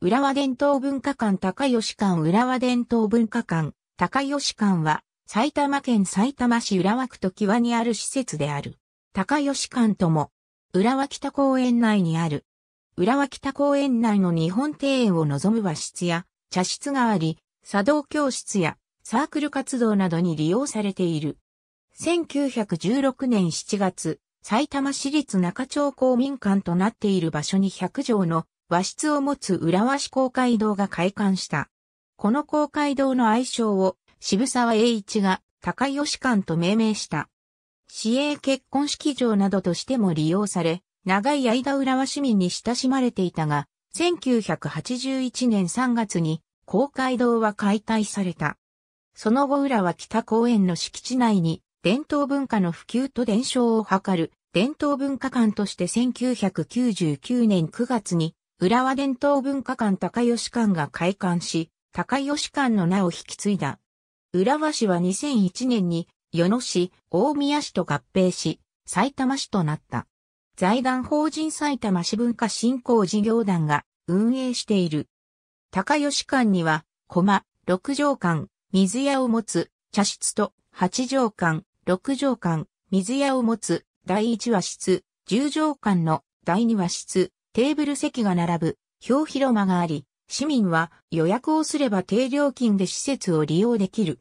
浦和伝統文化館高吉館浦和伝統文化館高吉館は埼玉県埼玉市浦和区と際にある施設である。高吉館とも、浦和北公園内にある。浦和北公園内の日本庭園を望む和室や茶室があり、茶道教室やサークル活動などに利用されている。1916年7月、埼玉市立中町公民館となっている場所に100畳の和室を持つ浦和市公会堂が開館した。この公会堂の愛称を渋沢栄一が高吉館と命名した。市営結婚式場などとしても利用され、長い間浦和市民に親しまれていたが、1981年3月に公会堂は解体された。その後浦和北公園の敷地内に伝統文化の普及と伝承を図る伝統文化館として1999年9月に浦和伝統文化館高吉館が開館し、高吉館の名を引き継いだ。浦和市は2001年に、与野市、大宮市と合併し、埼玉市となった。財団法人埼玉市文化振興事業団が運営している。高吉館には、駒、六畳館、水屋を持つ、茶室と、八畳館、六畳館、水屋を持つ、第一和室、十畳館の第二和室、テーブル席が並ぶ、表広間があり、市民は予約をすれば低料金で施設を利用できる。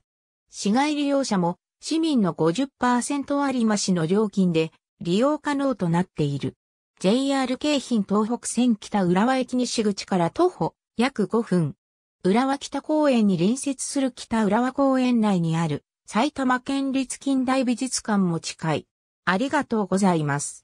市外利用者も市民の50%割増の料金で利用可能となっている。JR 京浜東北線北浦和駅西口から徒歩約5分。浦和北公園に隣接する北浦和公園内にある埼玉県立近代美術館も近い。ありがとうございます。